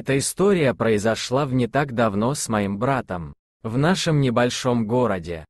Эта история произошла в не так давно с моим братом. В нашем небольшом городе.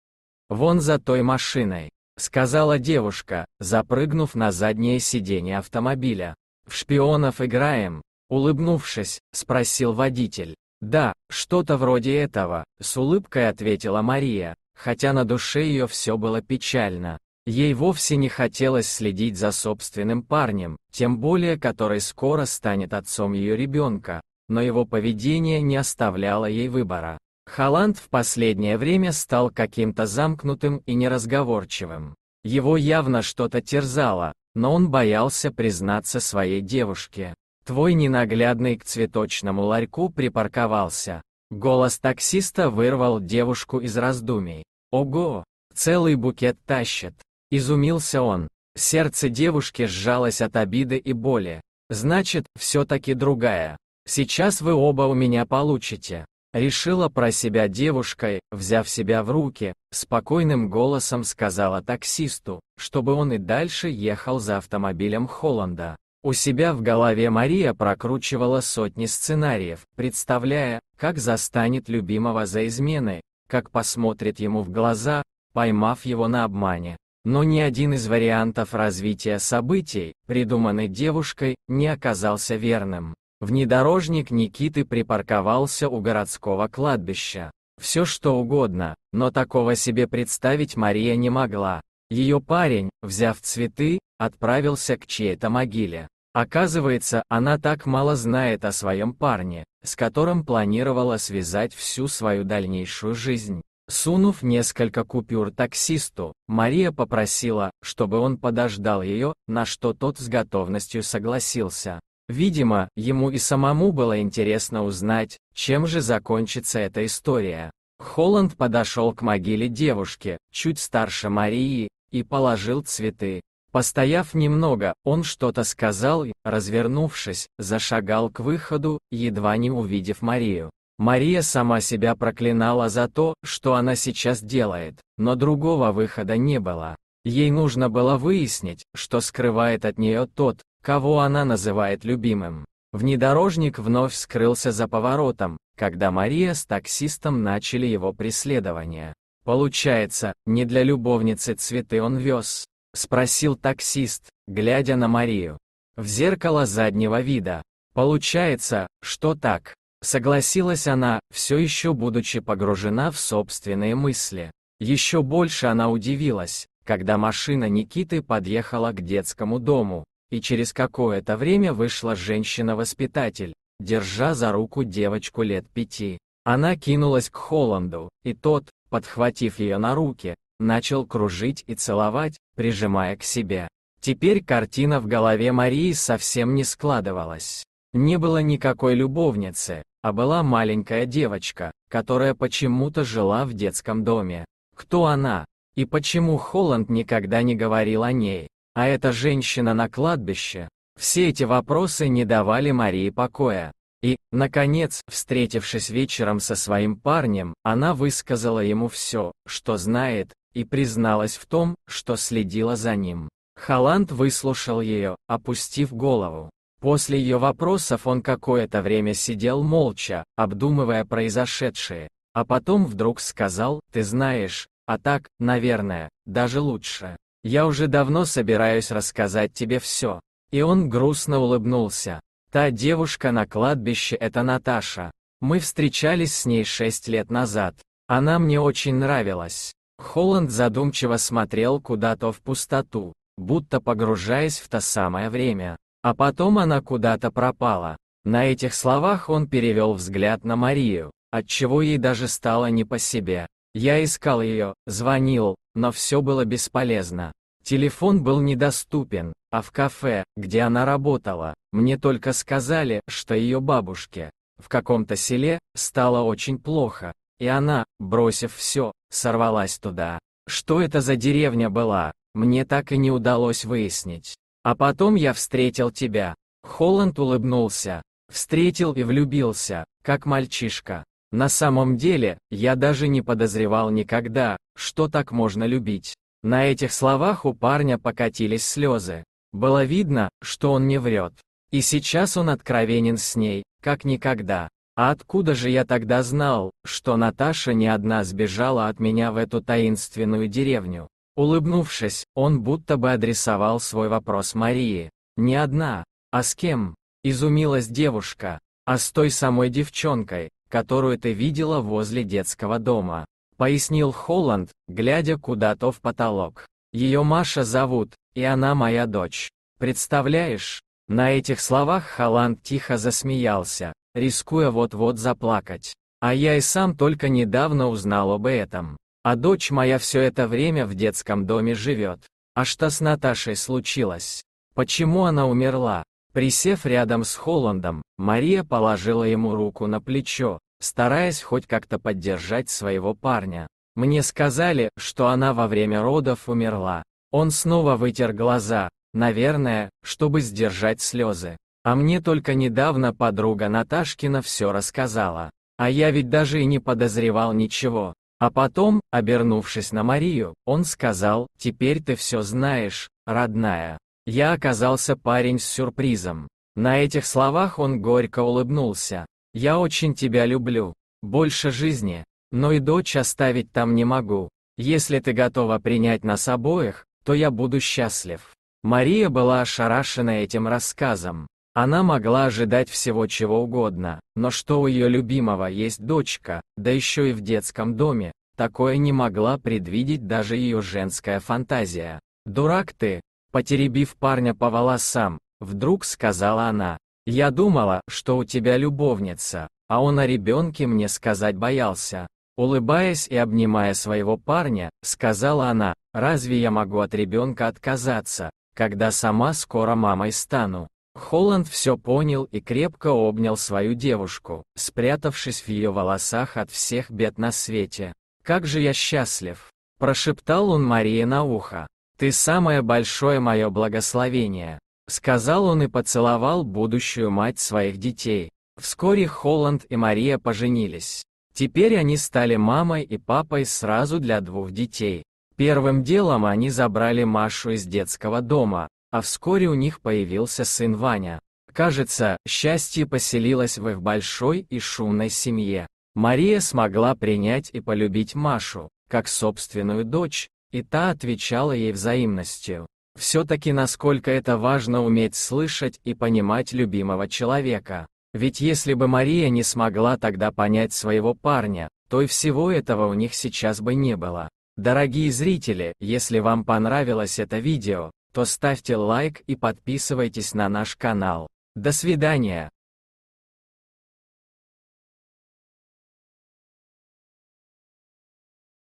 Вон за той машиной, сказала девушка, запрыгнув на заднее сиденье автомобиля. В шпионов играем, улыбнувшись, спросил водитель. Да, что-то вроде этого, с улыбкой ответила Мария, хотя на душе ее все было печально. Ей вовсе не хотелось следить за собственным парнем, тем более который скоро станет отцом ее ребенка но его поведение не оставляло ей выбора. Халанд в последнее время стал каким-то замкнутым и неразговорчивым. Его явно что-то терзало, но он боялся признаться своей девушке. «Твой ненаглядный к цветочному ларьку припарковался». Голос таксиста вырвал девушку из раздумий. «Ого! Целый букет тащит!» Изумился он. Сердце девушки сжалось от обиды и боли. «Значит, все-таки другая. Сейчас вы оба у меня получите. Решила про себя девушкой, взяв себя в руки, спокойным голосом сказала таксисту, чтобы он и дальше ехал за автомобилем Холланда. У себя в голове Мария прокручивала сотни сценариев, представляя, как застанет любимого за измены, как посмотрит ему в глаза, поймав его на обмане. Но ни один из вариантов развития событий, придуманный девушкой, не оказался верным. Внедорожник Никиты припарковался у городского кладбища. Все что угодно, но такого себе представить Мария не могла. Ее парень, взяв цветы, отправился к чьей-то могиле. Оказывается, она так мало знает о своем парне, с которым планировала связать всю свою дальнейшую жизнь. Сунув несколько купюр таксисту, Мария попросила, чтобы он подождал ее, на что тот с готовностью согласился. Видимо, ему и самому было интересно узнать, чем же закончится эта история. Холланд подошел к могиле девушки, чуть старше Марии, и положил цветы. Постояв немного, он что-то сказал и, развернувшись, зашагал к выходу, едва не увидев Марию. Мария сама себя проклинала за то, что она сейчас делает, но другого выхода не было. Ей нужно было выяснить, что скрывает от нее тот, кого она называет любимым. Внедорожник вновь скрылся за поворотом, когда Мария с таксистом начали его преследование. «Получается, не для любовницы цветы он вез?» — спросил таксист, глядя на Марию. В зеркало заднего вида. «Получается, что так?» — согласилась она, все еще будучи погружена в собственные мысли. Еще больше она удивилась, когда машина Никиты подъехала к детскому дому, и через какое-то время вышла женщина-воспитатель, держа за руку девочку лет пяти. Она кинулась к Холланду, и тот, подхватив ее на руки, начал кружить и целовать, прижимая к себе. Теперь картина в голове Марии совсем не складывалась. Не было никакой любовницы, а была маленькая девочка, которая почему-то жила в детском доме. Кто она? И почему Холланд никогда не говорил о ней? А эта женщина на кладбище. Все эти вопросы не давали Марии покоя. И, наконец, встретившись вечером со своим парнем, она высказала ему все, что знает, и призналась в том, что следила за ним. Халанд выслушал ее, опустив голову. После ее вопросов он какое-то время сидел молча, обдумывая произошедшее, а потом вдруг сказал, ты знаешь, а так, наверное, даже лучше. Я уже давно собираюсь рассказать тебе все. И он грустно улыбнулся. Та девушка на кладбище — это Наташа. Мы встречались с ней шесть лет назад. Она мне очень нравилась. Холланд задумчиво смотрел куда-то в пустоту, будто погружаясь в то самое время. А потом она куда-то пропала. На этих словах он перевел взгляд на Марию, отчего ей даже стало не по себе. Я искал ее, звонил, но все было бесполезно. Телефон был недоступен, а в кафе, где она работала, мне только сказали, что ее бабушке в каком-то селе стало очень плохо, и она, бросив все, сорвалась туда. Что это за деревня была, мне так и не удалось выяснить. А потом я встретил тебя. Холланд улыбнулся. Встретил и влюбился, как мальчишка. На самом деле, я даже не подозревал никогда, что так можно любить. На этих словах у парня покатились слезы. Было видно, что он не врет. И сейчас он откровенен с ней, как никогда. А откуда же я тогда знал, что Наташа не одна сбежала от меня в эту таинственную деревню? Улыбнувшись, он будто бы адресовал свой вопрос Марии. Не одна, а с кем? Изумилась девушка. А с той самой девчонкой, которую ты видела возле детского дома пояснил Холланд, глядя куда-то в потолок. Ее Маша зовут, и она моя дочь. Представляешь? На этих словах Холланд тихо засмеялся, рискуя вот-вот заплакать. А я и сам только недавно узнал об этом. А дочь моя все это время в детском доме живет. А что с Наташей случилось? Почему она умерла? Присев рядом с Холландом, Мария положила ему руку на плечо, стараясь хоть как-то поддержать своего парня. Мне сказали, что она во время родов умерла. Он снова вытер глаза, наверное, чтобы сдержать слезы. А мне только недавно подруга Наташкина все рассказала. А я ведь даже и не подозревал ничего. А потом, обернувшись на Марию, он сказал, «Теперь ты все знаешь, родная». Я оказался парень с сюрпризом. На этих словах он горько улыбнулся. Я очень тебя люблю. Больше жизни. Но и дочь оставить там не могу. Если ты готова принять нас обоих, то я буду счастлив. Мария была ошарашена этим рассказом. Она могла ожидать всего чего угодно, но что у ее любимого есть дочка, да еще и в детском доме, такое не могла предвидеть даже ее женская фантазия. «Дурак ты!» Потеребив парня по волосам, вдруг сказала она, я думала, что у тебя любовница, а он о ребенке мне сказать боялся. Улыбаясь и обнимая своего парня, сказала она, разве я могу от ребенка отказаться, когда сама скоро мамой стану. Холланд все понял и крепко обнял свою девушку, спрятавшись в ее волосах от всех бед на свете. «Как же я счастлив!» – прошептал он Марии на ухо. «Ты самое большое мое благословение!» Сказал он и поцеловал будущую мать своих детей. Вскоре Холланд и Мария поженились. Теперь они стали мамой и папой сразу для двух детей. Первым делом они забрали Машу из детского дома, а вскоре у них появился сын Ваня. Кажется, счастье поселилось в их большой и шумной семье. Мария смогла принять и полюбить Машу, как собственную дочь, и та отвечала ей взаимностью. Все-таки насколько это важно уметь слышать и понимать любимого человека. Ведь если бы Мария не смогла тогда понять своего парня, то и всего этого у них сейчас бы не было. Дорогие зрители, если вам понравилось это видео, то ставьте лайк и подписывайтесь на наш канал. До свидания!